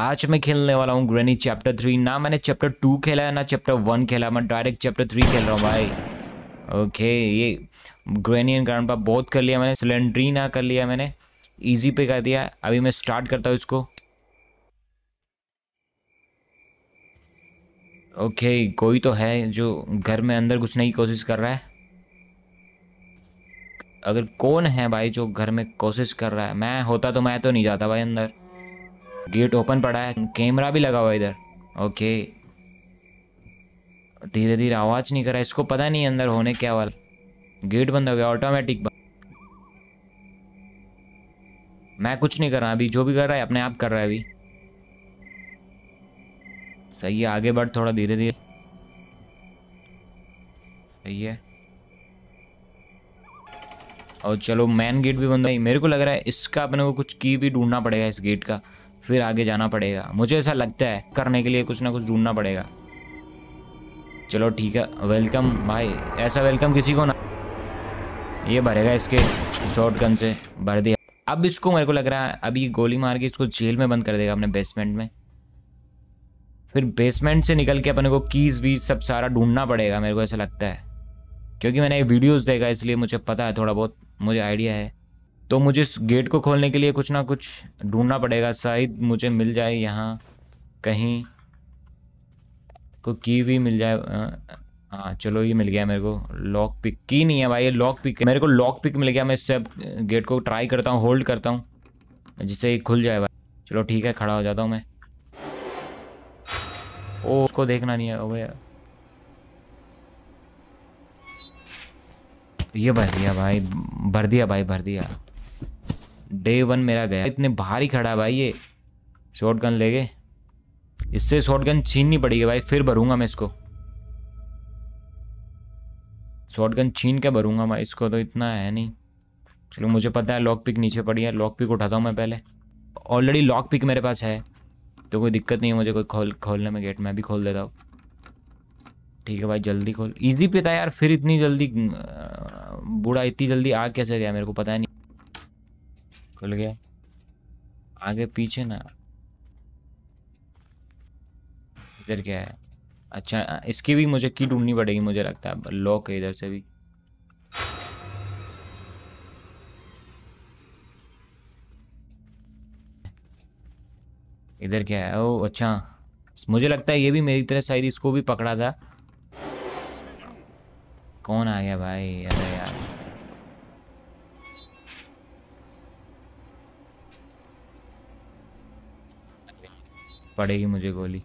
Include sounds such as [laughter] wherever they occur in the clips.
आज मैं खेलने वाला हूँ ग्रेनी चैप्टर थ्री ना मैंने चैप्टर टू खेला है ना चैप्टर वन खेला मैं डायरेक्ट चैप्टर थ्री खेल रहा हूँ भाई ओके ये ग्रेनी एंड ग्रांड बहुत कर लिया मैंने सिलेंड्री ना कर लिया मैंने ईजी पे कर दिया अभी मैं स्टार्ट करता हूँ इसको ओके कोई तो है जो घर में अंदर घुसने की कोशिश कर रहा है अगर कौन है भाई जो घर में कोशिश कर रहा है मैं होता तो मैं तो नहीं जाता भाई अंदर गेट ओपन पड़ा है कैमरा भी लगा हुआ है इधर ओके धीरे धीरे आवाज़ नहीं करा इसको पता नहीं अंदर होने क्या वाला गेट बंद हो गया ऑटोमेटिक मैं कुछ नहीं कर रहा अभी जो भी कर रहा है अपने आप कर रहा है अभी सही है आगे बढ़ थोड़ा धीरे धीरे सही है और चलो मेन गेट भी बंद है मेरे को लग रहा है इसका अपने को कुछ की भी ढूंढना पड़ेगा इस गेट का फिर आगे जाना पड़ेगा मुझे ऐसा लगता है करने के लिए कुछ ना कुछ ढूंढना पड़ेगा चलो ठीक है वेलकम भाई ऐसा वेलकम किसी को ना ये भरेगा इसके शॉर्ट गन से भर दिया अब इसको मेरे को लग रहा है अभी गोली मार के इसको जेल में बंद कर देगा अपने बेसमेंट में फिर बेसमेंट से निकल के अपने को कीज वीज सब सारा ढूंढना पड़ेगा मेरे को ऐसा लगता है क्योंकि मैंने ये वीडियोस देखा इसलिए मुझे पता है थोड़ा बहुत मुझे आइडिया है तो मुझे इस गेट को खोलने के लिए कुछ ना कुछ ढूंढना पड़ेगा शायद मुझे मिल जाए यहाँ कहीं को की भी मिल जाए हाँ चलो ये मिल गया मेरे को लॉक पिक की नहीं है भाई ये लॉक पिक मेरे को लॉक पिक मिल गया मैं इससे अब गेट को ट्राई करता हूँ होल्ड करता हूँ जिससे ये खुल जाए भाई चलो ठीक है खड़ा हो जाता हूँ मैं ओ उसको देखना नहीं है भैया ये भर दिया भाई भर दिया भाई भर दिया डे वन मेरा गया इतने भारी खड़ा भाई ये शॉर्ट गन ले गए इससे शॉर्ट गन छीननी पड़ेगी भाई फिर भरूंगा मैं इसको शॉर्ट गन छीन के भरूंगा मैं इसको तो इतना है नहीं चलो मुझे पता है लॉक पिक नीचे पड़ी है लॉक पिक उठाता हूँ मैं पहले ऑलरेडी लॉक पिक मेरे पास है तो कोई दिक्कत नहीं है मुझे कोई खोल खोलने में गेट मैं भी खोल देता हूँ ठीक है भाई जल्दी खोल इजी पे था यार फिर इतनी जल्दी बूढ़ा इतनी जल्दी आ कैसे गया मेरे को पता नहीं खुल गया आगे पीछे ना इधर क्या है अच्छा इसकी भी मुझे की ढूंढनी पड़ेगी मुझे लगता है लॉक है इधर से भी इधर क्या है ओ अच्छा मुझे लगता है ये भी मेरी तरह शायद इसको भी पकड़ा था कौन आ गया भाई अरे यार पड़ेगी मुझे गोली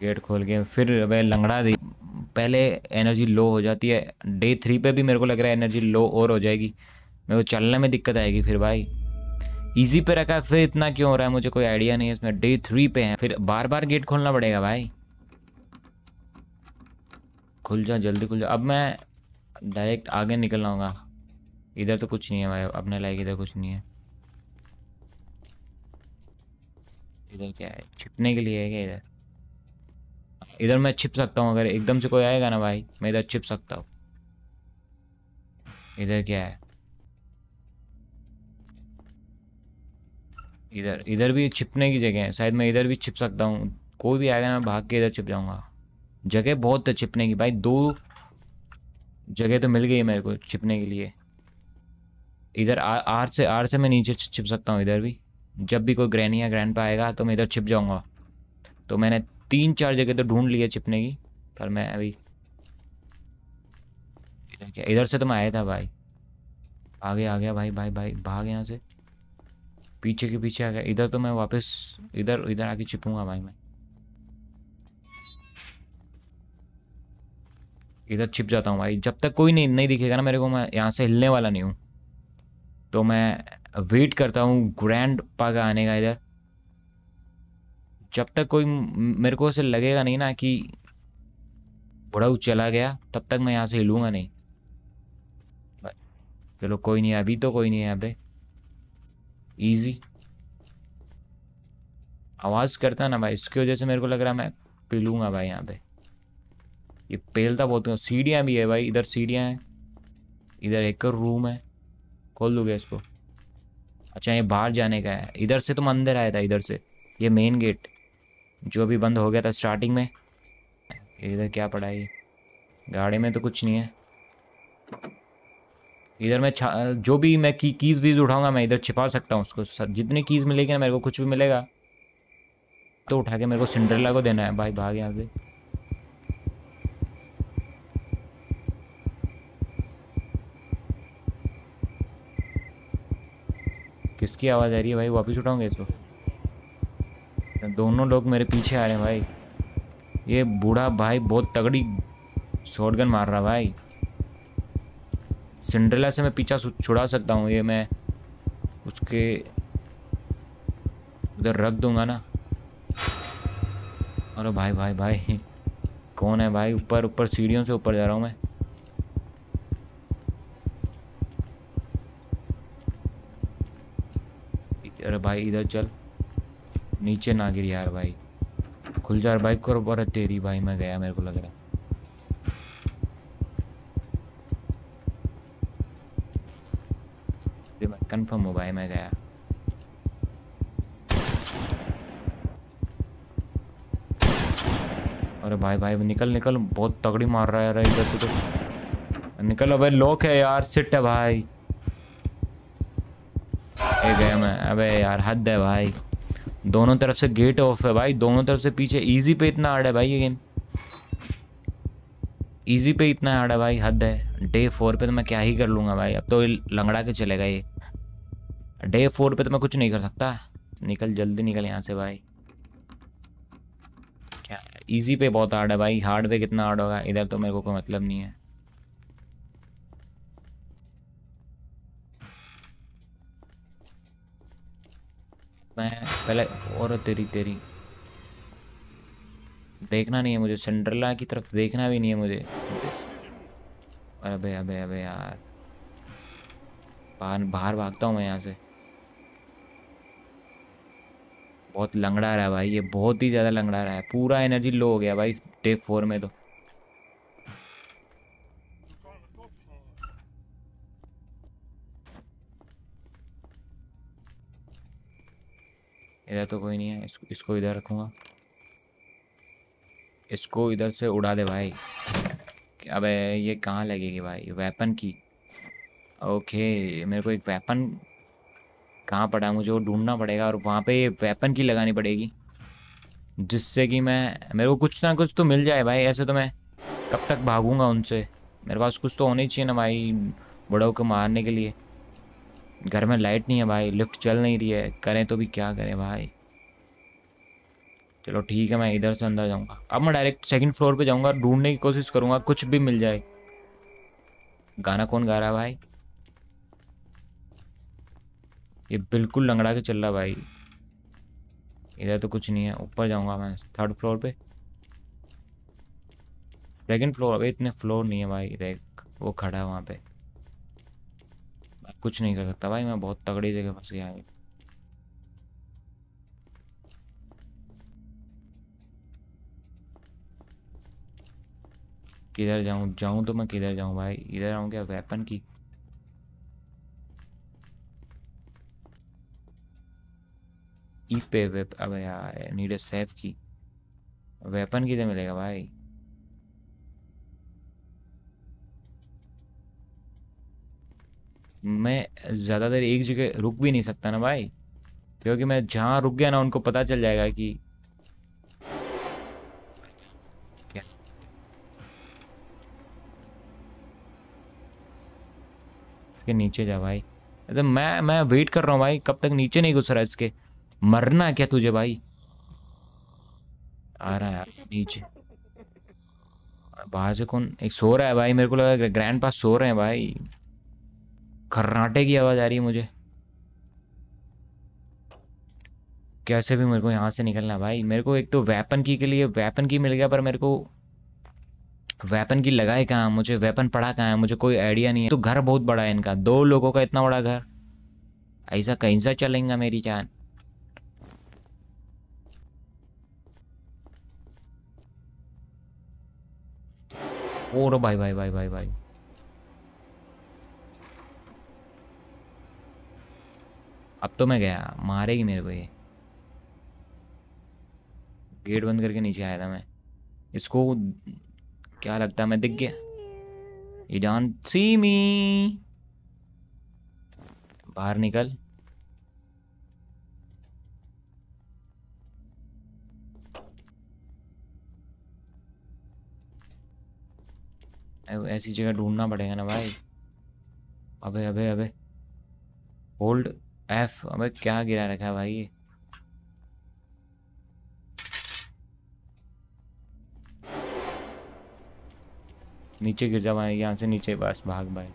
गेट खोल के फिर वह लंगड़ा दी पहले एनर्जी लो हो जाती है डे थ्री पे भी मेरे को लग रहा है एनर्जी लो और हो जाएगी मेरे को चलने में दिक्कत आएगी फिर भाई इजी पे रखा है फिर इतना क्यों हो रहा है मुझे कोई आइडिया नहीं है इसमें डे थ्री पे है फिर बार बार गेट खोलना पड़ेगा भाई खुल जा जल्दी खुल जा अब मैं डायरेक्ट आगे निकल आऊँगा इधर तो कुछ नहीं है भाई अपने लायक इधर कुछ नहीं है इधर क्या है छिपने के लिए है क्या इधर इधर मैं छिप सकता हूँ अगर एकदम से कोई आएगा ना भाई मैं इधर छिप सकता हूँ इधर क्या है इधर इधर भी छिपने की जगह है शायद मैं इधर भी छिप सकता हूँ कोई भी आएगा ना मैं भाग के इधर छिप जाऊँगा जगह बहुत है छिपने की भाई दो जगह तो मिल गई मेरे को छिपने के लिए इधर आर से आर से मैं नीचे छिप सकता हूँ इधर भी जब भी कोई ग्रैनी या ग्रैंड पा आएगा तो मैं इधर छिप जाऊँगा तो मैंने तीन चार जगह तो ढूंढ लिया छिपने की पर मैं अभी इधर क्या इधर से तो मैं आया था भाई आगे आ गया भाई भाई भाई भाग यहाँ से पीछे के पीछे आ गया इधर तो मैं वापस इधर इधर आके छिपूंगा भाई मैं इधर छिप जाता हूँ भाई जब तक कोई नहीं नहीं दिखेगा ना मेरे को मैं यहाँ से हिलने वाला नहीं हूँ तो मैं वेट करता हूँ ग्रैंड पा का आने का इधर जब तक कोई मेरे को ऐसे लगेगा नहीं ना कि बुढ़ाऊ चला गया तब तक मैं यहाँ से हिलूँगा नहीं चलो कोई नहीं अभी तो कोई नहीं है यहाँ पे ईजी आवाज़ करता ना भाई इसकी वजह से मेरे को लग रहा मैं पिलूँगा भाई यहाँ पे ये पेलता बहुत सीढ़ियाँ भी है भाई इधर सीढ़ियाँ हैं इधर एक रूम है खोल दूँगा इसको अच्छा ये बाहर जाने का है इधर से तुम अंदर आया था इधर से ये मेन गेट जो भी बंद हो गया था स्टार्टिंग में इधर क्या पड़ा है गाड़ी में तो कुछ नहीं है इधर मैं जो भी मैं की कीज़ वीज़ उठाऊंगा मैं इधर छिपा सकता हूँ उसको जितनी कीज़ मिलेगी ना मेरे को कुछ भी मिलेगा तो उठा के मेरे को सिंड्रेला को देना है भाई यहाँ से किसकी आवाज़ आ रही है भाई वापस उठाऊंगे इसको दोनों लोग मेरे पीछे आ रहे हैं भाई ये बूढ़ा भाई बहुत तगड़ी शॉटगन मार रहा भाई सिंड्रेला से मैं पीछा छुड़ा सकता हूँ ये मैं उसके उधर रख दूंगा ना अरे भाई भाई भाई [laughs] कौन है भाई ऊपर ऊपर सीढ़ियों से ऊपर जा रहा हूँ मैं भाई इधर चल नीचे ना गिर यार भाई खुल जा बाइक और पर तेरी भाई मैं गया मेरे को लग रहा है कंफर्म हो भाई मैं गया अरे भाई भाई निकल निकल बहुत तगड़ी मार रहा है इधर तो निकल भाई लॉक है यार सिट है भाई ये गया मैं अबे यार हद है भाई दोनों तरफ से गेट ऑफ है भाई दोनों तरफ से पीछे इजी पे इतना हार्ड है भाई ये गेम इजी पे इतना हार्ड है भाई हद है डे फोर पे तो मैं क्या ही कर लूँगा भाई अब तो लंगड़ा के चलेगा ये डे फोर पे तो मैं कुछ नहीं कर सकता निकल जल्दी निकल यहाँ से भाई क्या इजी पे बहुत हार्ड है भाई हार्ड पे कितना हार्ड होगा इधर तो मेरे को कोई मतलब नहीं है पहले और तेरी तेरी देखना नहीं है मुझे सेंड्रेला की तरफ देखना भी नहीं है मुझे अबे अबे अबे यार बाहर बाहर भागता हूँ मैं यहाँ से बहुत लंगड़ा रहा है भाई ये बहुत ही ज़्यादा लंगड़ा रहा है पूरा एनर्जी लो हो गया भाई डे फोर में तो है तो कोई नहीं है इसको, इसको इधर रखूँगा इसको इधर से उड़ा दे भाई अब ये कहाँ लगेगी भाई वेपन की ओके मेरे को एक वेपन कहाँ पड़ा है मुझे वो ढूंढना पड़ेगा और वहाँ पे वेपन की लगानी पड़ेगी जिससे कि मैं मेरे को कुछ ना कुछ तो मिल जाए भाई ऐसे तो मैं कब तक भागूंगा उनसे मेरे पास कुछ तो होना ही चाहिए ना भाई बड़ों को मारने के लिए घर में लाइट नहीं है भाई लिफ्ट चल नहीं रही है करें तो भी क्या करें भाई चलो ठीक है मैं इधर से अंदर जाऊंगा अब मैं डायरेक्ट सेकंड फ्लोर पे जाऊंगा ढूंढने की कोशिश करूंगा कुछ भी मिल जाए गाना कौन गा रहा है भाई ये बिल्कुल लंगड़ा के चल रहा भाई इधर तो कुछ नहीं है ऊपर जाऊंगा मैं थर्ड फ्लोर पे सेकंड फ्लोर अभी इतने फ्लोर नहीं है भाई देख वो खड़ा है वहाँ पे कुछ नहीं कर सकता भाई मैं बहुत तगड़ी जगह फंस गया किधर जाऊं जाऊं तो मैं किधर जाऊं भाई इधर आऊं क्या वेपन की ई पे वेप अब यार नीड सेफ की वेपन किधर मिलेगा भाई मैं ज़्यादा देर एक जगह रुक भी नहीं सकता ना भाई क्योंकि मैं जहाँ रुक गया ना उनको पता चल जाएगा कि के नीचे जा भाई तो मैं मैं वेट कर रहा हूँ भाई कब तक नीचे नहीं घुस रहा है इसके मरना क्या तुझे भाई आ रहा है यार नीचे बाहर से कौन एक सो रहा है भाई मेरे को लगा ग्रैंड पास सो रहे हैं भाई खर्राटे की आवाज़ आ रही है मुझे कैसे भी मेरे को यहाँ से निकलना भाई मेरे को एक तो वेपन की के लिए वेपन की मिल गया पर मेरे को वेपन की लगाए कहाँ मुझे वेपन पड़ा कहाँ है मुझे कोई आइडिया नहीं है तो घर बहुत बड़ा है इनका दो लोगों का इतना बड़ा घर ऐसा कहीं सा चलेगा मेरी जान और भाई भाई भाई भाई भाई अब तो मैं गया मारेगी मेरे को ये गेट बंद करके नीचे आया था मैं इसको क्या लगता है मैं दिख गया ये जान सी मी बाहर निकल ऐसी जगह ढूंढना पड़ेगा ना भाई अबे अबे अबे होल्ड एफ अबे क्या गिरा रखा है भाई नीचे गिर जा भाई यहाँ से नीचे बस भाग भाई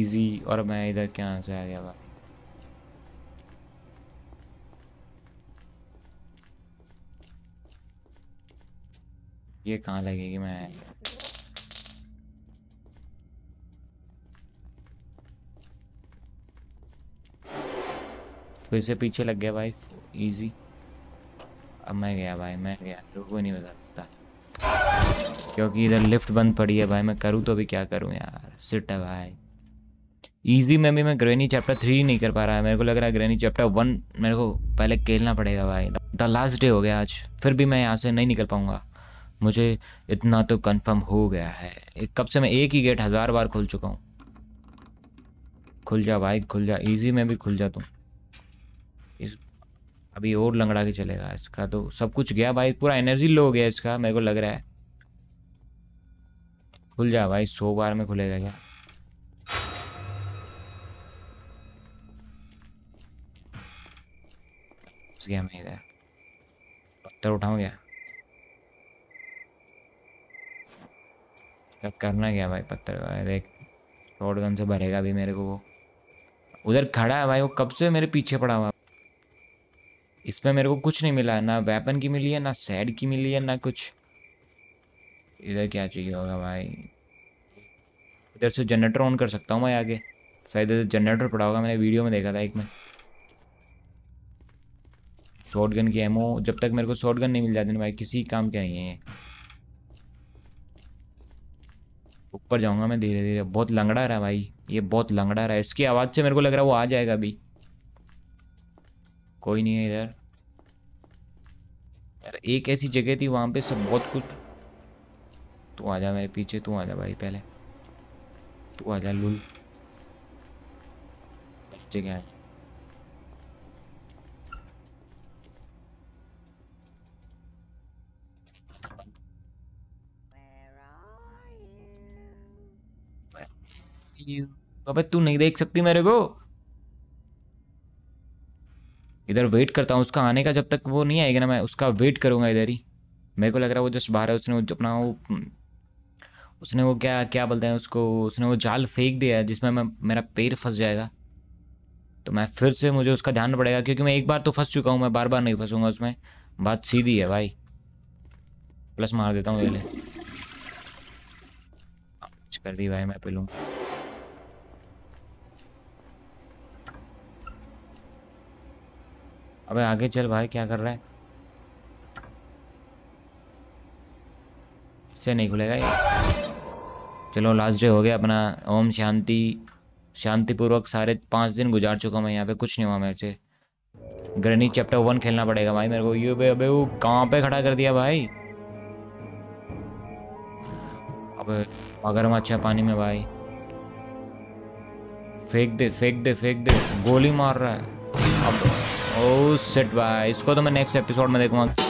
इजी और मैं इधर क्या से आ गया भाई ये कहाँ लगेगी मैं फिर से पीछे लग गया भाई इजी अब मैं गया भाई मैं गया रुको नहीं बता सकता क्योंकि इधर लिफ्ट बंद पड़ी है भाई मैं करूँ तो अभी क्या करूँ यार सिट है भाई ईजी में भी मैं ग्रेनी चैप्टर थ्री नहीं कर पा रहा है मेरे को लग रहा है ग्रेनी चैप्टर वन मेरे को पहले खेलना पड़ेगा भाई द लास्ट डे हो गया आज फिर भी मैं यहाँ से नहीं निकल पाऊँगा मुझे इतना तो कंफर्म हो गया है कब से मैं एक ही गेट हज़ार बार खोल चुका हूँ खुल जा भाई खुल जा इजी में भी खुल जा तुम अभी और लंगड़ा के चलेगा इसका तो सब कुछ गया भाई पूरा एनर्जी लो गया इसका मेरे को लग रहा है खुल जा भाई सौ बार में खुलेगा क्या गया मैं इधर पत्थर उठाऊ क्या करना क्या भाई पत्थर का देख शॉर्ट गन से भरेगा भी मेरे को वो उधर खड़ा है भाई वो कब से मेरे पीछे पड़ा हुआ इसमें मेरे को कुछ नहीं मिला ना वेपन की मिली है ना सैड की मिली है ना कुछ इधर क्या चाहिए होगा भाई इधर से जनरेटर ऑन कर सकता हूँ मैं आगे शायद इधर जनरेटर पड़ा होगा मैंने वीडियो में देखा था एक में शॉर्ट गन की एमओ जब तक मेरे को शॉर्ट गन नहीं मिल जाती ना भाई किसी काम के नहीं है ये ऊपर जाऊँगा मैं धीरे धीरे बहुत लंगड़ा रहा भाई ये बहुत लंगड़ा रहा है इसकी आवाज़ से मेरे को लग रहा है वो आ जाएगा अभी कोई नहीं है इधर यार एक ऐसी जगह थी वहाँ पे सब बहुत कुछ तू आ जा मेरे पीछे तू आ जा भाई पहले तू आ जा लुल जगह अबे तू नहीं देख सकती मेरे को इधर वेट करता हूँ उसका आने का जब तक वो नहीं आएगा ना मैं उसका वेट करूँगा इधर ही मेरे को लग रहा है वो जस्ट बाहर है उसने अपना वो हम्म, उसने वो क्या क्या बोलते हैं उसको उसने वो जाल फेंक दिया है जिसमें मैं मेरा पैर फंस जाएगा तो मैं फिर से मुझे उसका ध्यान पड़ेगा क्योंकि मैं एक बार तो फंस चुका हूँ मैं बार बार नहीं फंसूंगा उसमें बात सीधी है भाई प्लस मार देता हूँ पहले कर दी भाई मैं पहलूँ अबे आगे चल भाई क्या कर रहा है इससे नहीं खुलेगा ये चलो लास्ट डे हो गया अपना ओम शांति शांतिपूर्वक सारे पाँच दिन गुजार चुका मैं यहाँ पे कुछ नहीं हुआ मेरे से ग्रनी चैप्टर वन खेलना पड़ेगा भाई मेरे को यू बे अबे वो कहाँ पे खड़ा कर दिया भाई अबे अगर मच्छा पानी में भाई फेंक दे फेंक दे फेंक दे गोली मार रहा है ओ सेट बाय इसको तो मैं नेक्स्ट एपिसोड में देखूंगा